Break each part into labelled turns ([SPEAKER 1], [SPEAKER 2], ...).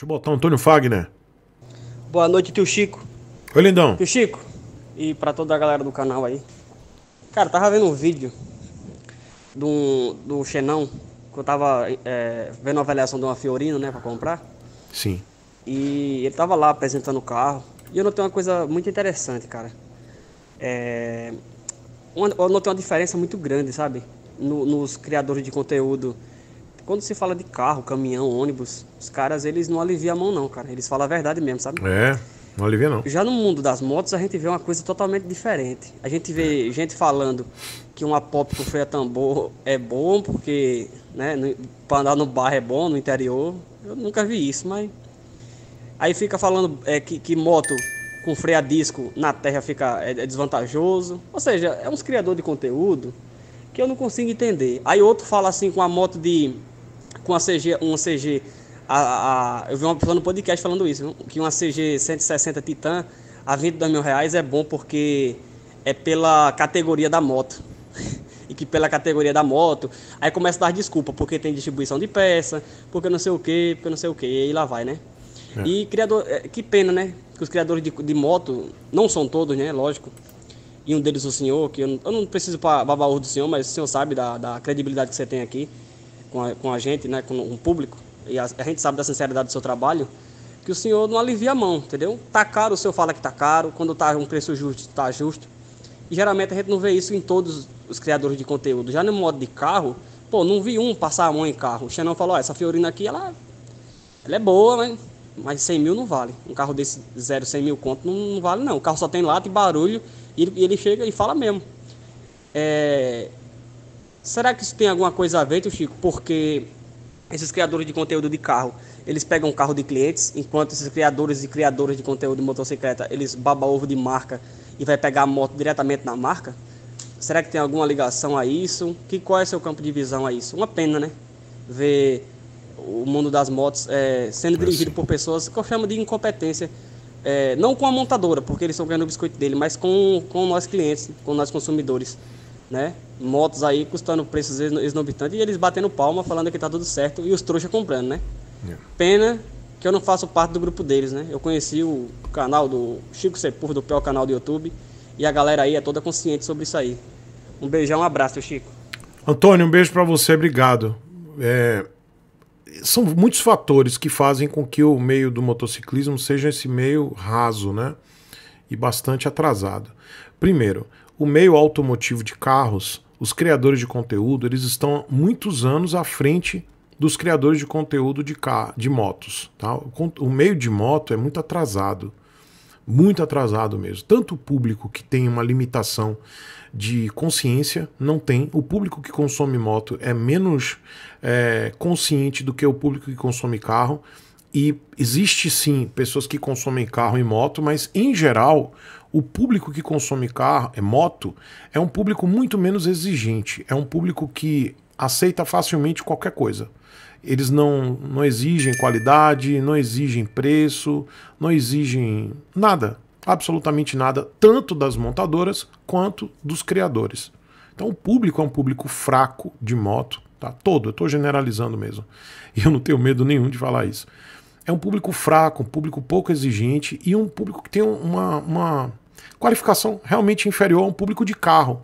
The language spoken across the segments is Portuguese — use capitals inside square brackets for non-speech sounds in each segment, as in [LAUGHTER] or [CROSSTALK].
[SPEAKER 1] Deixa eu botar o Antônio Fagner.
[SPEAKER 2] Boa noite, tio Chico. Oi, lindão. Tio Chico, e para toda a galera do canal aí. Cara, tava vendo um vídeo do, do Xenão, que eu tava é, vendo a avaliação de uma Fiorino, né, para comprar. Sim. E ele tava lá apresentando o carro. E eu notei uma coisa muito interessante, cara. É, eu notei uma diferença muito grande, sabe? No, nos criadores de conteúdo quando se fala de carro, caminhão, ônibus, os caras eles não aliviam a mão não, cara. Eles falam a verdade mesmo, sabe? É,
[SPEAKER 1] não alivia não. Já
[SPEAKER 2] no mundo das motos a gente vê uma coisa totalmente diferente. A gente vê é. gente falando que uma pop com freio a tambor é bom porque, né, para andar no bar é bom, no interior. Eu nunca vi isso, mas aí fica falando é, que, que moto com freio a disco na terra fica é, é desvantajoso. Ou seja, é uns criador de conteúdo que eu não consigo entender. Aí outro fala assim com a moto de com uma CG, uma CG a, a, eu vi uma pessoa no podcast falando isso, que uma CG 160 Titan a 22 mil reais é bom porque é pela categoria da moto. [LAUGHS] e que pela categoria da moto, aí começa a dar desculpa, porque tem distribuição de peça, porque não sei o que, porque não sei o que, e lá vai, né? É. E criador, é, que pena, né? Que os criadores de, de moto, não são todos, né? Lógico. E um deles o senhor, que eu não, eu não preciso babar o do senhor, mas o senhor sabe da, da credibilidade que você tem aqui com a, com a gente, né, com o um público, e a, a, gente sabe da sinceridade do seu trabalho, que o senhor não alivia a mão, entendeu? Tá caro, o senhor fala que tá caro, quando tá um preço justo, tá justo. E geralmente a gente não vê isso em todos os criadores de conteúdo. Já no modo de carro, pô, não vi um passar a mão em carro. O Xenon falou, ó, essa Fiorina aqui, ela, ela é boa, né? mas 100 mil não vale. Um carro desse zero, 100 mil conto não, não vale não. O carro só tem lata e barulho e ele, ele chega e fala mesmo. É, Será que isso tem alguma coisa a ver, Chico? Porque esses criadores de conteúdo de carro, eles pegam carro de clientes, enquanto esses criadores e criadoras de conteúdo de motocicleta, eles baba ovo de marca e vai pegar a moto diretamente na marca? Será que tem alguma ligação a isso? Que qual é seu campo de visão a isso? Uma pena, né? Ver o mundo das motos é, sendo dirigido por pessoas que eu chamo de incompetência, é, não com a montadora, porque eles estão ganhando o biscoito dele, mas com, com nós clientes, com nós consumidores né? Motos aí custando preços exorbitantes e eles batendo palma falando que tá tudo certo e os trouxas comprando, né? Yeah. É. Pena que eu não faço parte do grupo deles, né? Eu conheci o canal do Chico Sepúlveda do pior canal do YouTube, e a galera aí é toda consciente sobre isso aí. Um beijão, um abraço, Chico.
[SPEAKER 1] Antônio, um beijo para você, obrigado. É... São muitos fatores que fazem com que o meio do motociclismo seja esse meio raso, né? E bastante atrasado. Primeiro, o meio automotivo de carros, os criadores de conteúdo, eles estão muitos anos à frente dos criadores de conteúdo de, car de motos. Tá? O meio de moto é muito atrasado, muito atrasado mesmo. Tanto o público que tem uma limitação de consciência não tem. O público que consome moto é menos é, consciente do que o público que consome carro. E existe sim pessoas que consomem carro e moto, mas em geral o público que consome carro, é moto, é um público muito menos exigente. É um público que aceita facilmente qualquer coisa. Eles não, não exigem qualidade, não exigem preço, não exigem nada, absolutamente nada, tanto das montadoras quanto dos criadores. Então o público é um público fraco de moto, tá? Todo, eu estou generalizando mesmo. [LAUGHS] E eu não tenho medo nenhum de falar isso é um público fraco, um público pouco exigente e um público que tem uma, uma qualificação realmente inferior a um público de carro.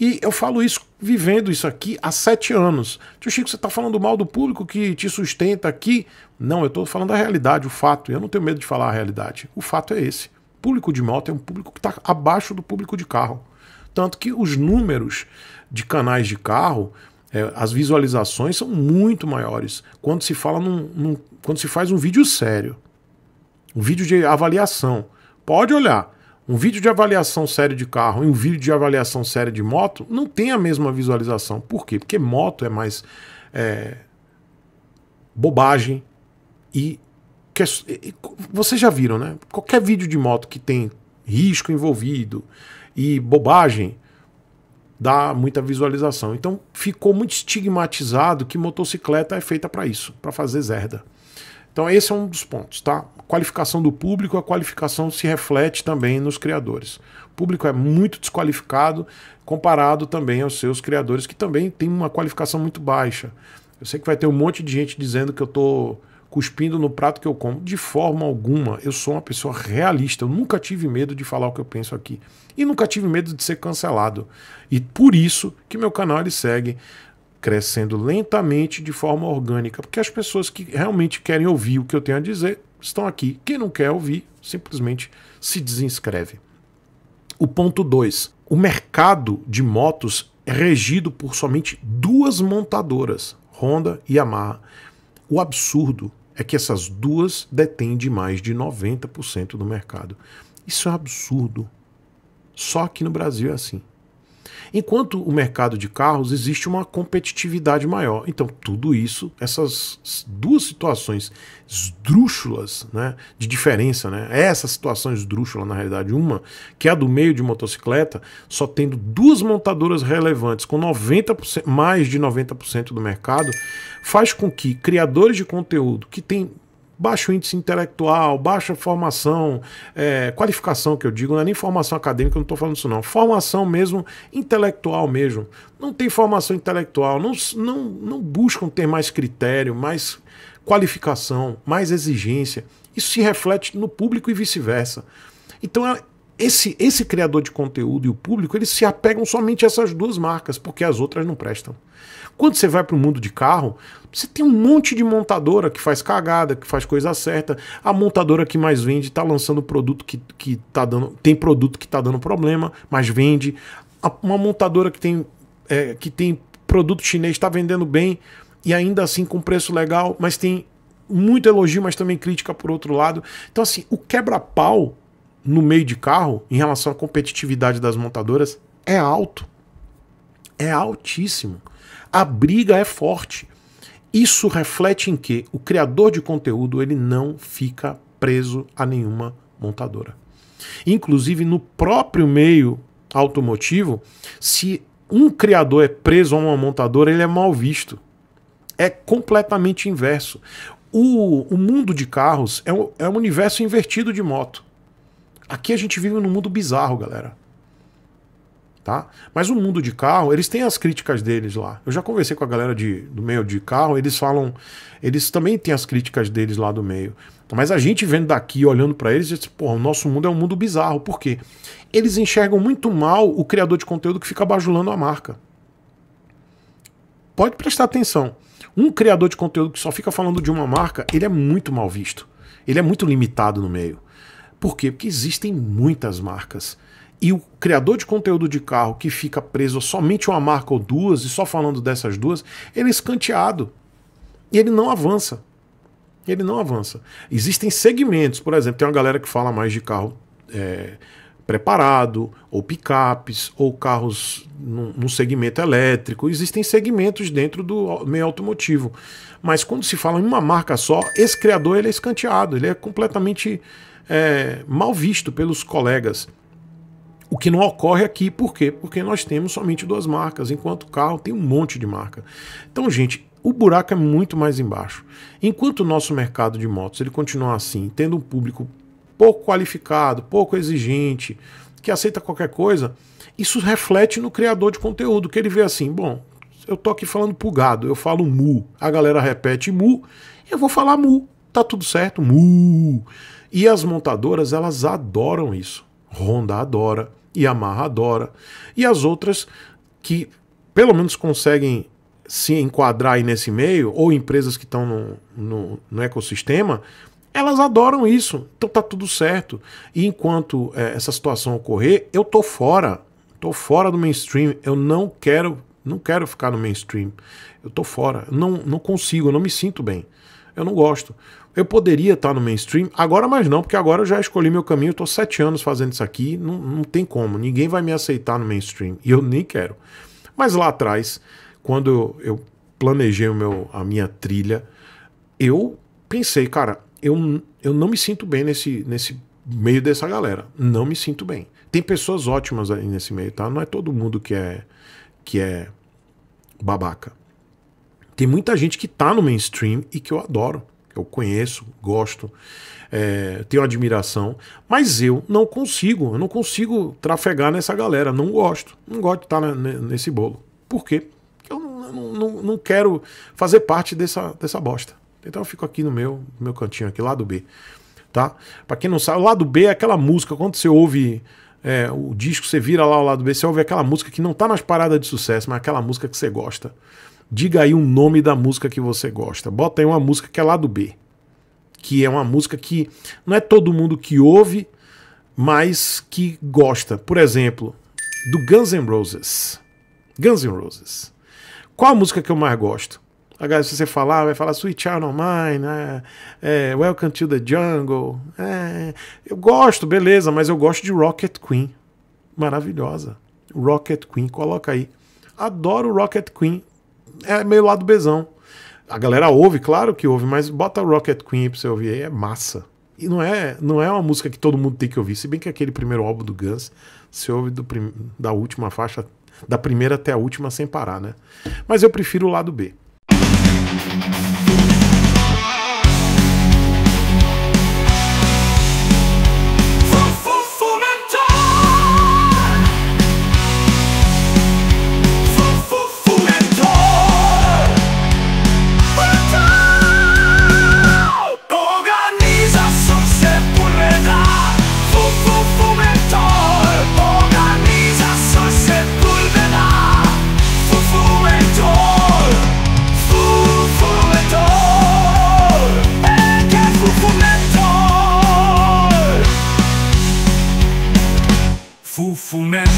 [SPEAKER 1] E eu falo isso vivendo isso aqui há sete anos. Tio Chico, você está falando mal do público que te sustenta aqui? Não, eu estou falando a realidade, o fato. Eu não tenho medo de falar a realidade. O fato é esse. O público de moto é um público que está abaixo do público de carro. Tanto que os números de canais de carro é, as visualizações são muito maiores quando se fala num, num, quando se faz um vídeo sério, um vídeo de avaliação. Pode olhar, um vídeo de avaliação sério de carro e um vídeo de avaliação séria de moto não tem a mesma visualização. Por quê? Porque moto é mais é, bobagem e, que, é e vocês já viram, né? Qualquer vídeo de moto que tem risco envolvido e bobagem dá muita visualização. Então ficou muito estigmatizado que motocicleta é feita para isso, para fazer zerda. Então esse é um dos pontos, tá? qualificação do público, a qualificação se reflete também nos criadores. O público é muito desqualificado comparado também aos seus criadores que também tem uma qualificação muito baixa. Eu sei que vai ter um monte de gente dizendo que eu estou tô cuspindo no prato que eu como. De forma alguma, eu sou uma pessoa realista. Eu nunca tive medo de falar o que eu penso aqui. E nunca tive medo de ser cancelado. E por isso que meu canal ele segue crescendo lentamente de forma orgânica, porque as pessoas que realmente querem ouvir o que eu tenho a dizer estão aqui. Quem não quer ouvir, simplesmente se desinscreve. O ponto 2. O mercado de motos é regido por somente duas montadoras, Honda e Yamaha. O absurdo é que essas duas detêm de mais de 90% do mercado. Isso é um absurdo. Só aqui no Brasil é assim. Enquanto o mercado de carros existe uma competitividade maior. Então, tudo isso, essas duas situações esdrúxulas né, de diferença, né? essa situação esdrúxula, na realidade, uma, que é a do meio de motocicleta, só tendo duas montadoras relevantes com 90%, mais de 90% do mercado, faz com que criadores de conteúdo que têm baixo índice intelectual, baixa formação, é, qualificação que eu digo, não é nem formação acadêmica, eu não estou falando isso não, formação mesmo intelectual mesmo. Não tem formação intelectual, não, não, não buscam ter mais critério, mais qualificação, mais exigência. Isso se reflete no público e vice-versa. Então é, esse, esse criador de conteúdo e o público, eles se apegam somente a essas duas marcas, porque as outras não prestam. Quando você vai para o mundo de carro, você tem um monte de montadora que faz cagada, que faz coisa certa. A montadora que mais vende está lançando produto que, que tá dando. Tem produto que está dando problema, mas vende. Uma montadora que tem, é, que tem produto chinês está vendendo bem e ainda assim com preço legal, mas tem muito elogio, mas também crítica por outro lado. Então, assim, o quebra-pau no meio de carro em relação à competitividade das montadoras é alto. É altíssimo. A briga é forte. Isso reflete em que o criador de conteúdo ele não fica preso a nenhuma montadora. Inclusive no próprio meio automotivo, se um criador é preso a uma montadora, ele é mal visto. É completamente inverso. O, o mundo de carros é um, é um universo invertido de moto. Aqui a gente vive num mundo bizarro, galera. Tá? Mas o mundo de carro, eles têm as críticas deles lá. Eu já conversei com a galera de, do meio de carro, eles falam, eles também têm as críticas deles lá do meio. Mas a gente vendo daqui, olhando para eles, diz, Pô, o nosso mundo é um mundo bizarro. Por quê? Eles enxergam muito mal o criador de conteúdo que fica bajulando a marca. Pode prestar atenção. Um criador de conteúdo que só fica falando de uma marca, ele é muito mal visto. Ele é muito limitado no meio. Por quê? Porque existem muitas marcas. E o criador de conteúdo de carro que fica preso somente uma marca ou duas e só falando dessas duas, ele é escanteado. E ele não avança. Ele não avança. Existem segmentos, por exemplo, tem uma galera que fala mais de carro é, preparado, ou picapes, ou carros num, segmento elétrico. Existem segmentos dentro do meio automotivo. Mas quando se fala em uma marca só, esse criador ele é escanteado, ele é completamente é, mal visto pelos colegas. O que não ocorre aqui, por quê? Porque nós temos somente duas marcas, enquanto o carro tem um monte de marca. Então, gente, o buraco é muito mais embaixo. Enquanto o nosso mercado de motos ele continuar assim, tendo um público pouco qualificado, pouco exigente, que aceita qualquer coisa, isso reflete no criador de conteúdo, que ele vê assim, bom, eu tô aqui falando pulgado, eu falo mu, a galera repete mu, eu vou falar mu, tá tudo certo, mu. E as montadoras, elas adoram isso. Honda adora, Yamaha adora. E as outras que pelo menos conseguem se enquadrar aí nesse meio, ou empresas que estão no, no, no, ecossistema, elas adoram isso. Então tá tudo certo. E enquanto é, essa situação ocorrer, eu tô fora. Tô fora do mainstream. Eu não quero, não quero ficar no mainstream. Eu tô fora. Não, não consigo, eu não me sinto bem eu não gosto. Eu poderia estar no mainstream, agora mais não, porque agora eu já escolhi meu caminho, estou sete anos fazendo isso aqui, não, não tem como, ninguém vai me aceitar no mainstream, e eu nem quero. Mas lá atrás, quando eu planejei o meu, a minha trilha, eu pensei, cara, eu, eu não me sinto bem nesse, nesse meio dessa galera, não me sinto bem. Tem pessoas ótimas aí nesse meio, tá? Não é todo mundo que é, que é babaca. Tem muita gente que tá no mainstream e que eu adoro, que eu conheço, gosto, é, tenho admiração, mas eu não consigo, eu não consigo trafegar nessa galera, não gosto, não gosto de estar tá nesse bolo. Por quê? Eu não, não, não quero fazer parte dessa, dessa bosta. Então eu fico aqui no meu, no meu cantinho aqui, lado B. Tá? Pra quem não sabe, o lado B é aquela música, quando você ouve é, o disco, você vira lá o lado B, você ouve aquela música que não tá nas paradas de sucesso, mas aquela música que você gosta. Diga aí um nome da música que você gosta. Bota aí uma música que é lá do B. Que é uma música que não é todo mundo que ouve, mas que gosta. Por exemplo, do Guns N' Roses. Guns N' Roses. Qual a música que eu mais gosto? Agora, se você falar, vai falar Sweet Child of Mine, é, é, Welcome to the Jungle. É, eu gosto, beleza, mas eu gosto de Rocket Queen. Maravilhosa. Rocket Queen, coloca aí. Adoro Rocket Queen é meio lado bezão. A galera ouve, claro que ouve, mas bota Rocket Queen pra você ouvir aí, é massa. E não é, não é uma música que todo mundo tem que ouvir, se bem que aquele primeiro álbum do Guns se ouve do, da última faixa, da primeira até a última sem parar, né? Mas eu prefiro o lado B. man.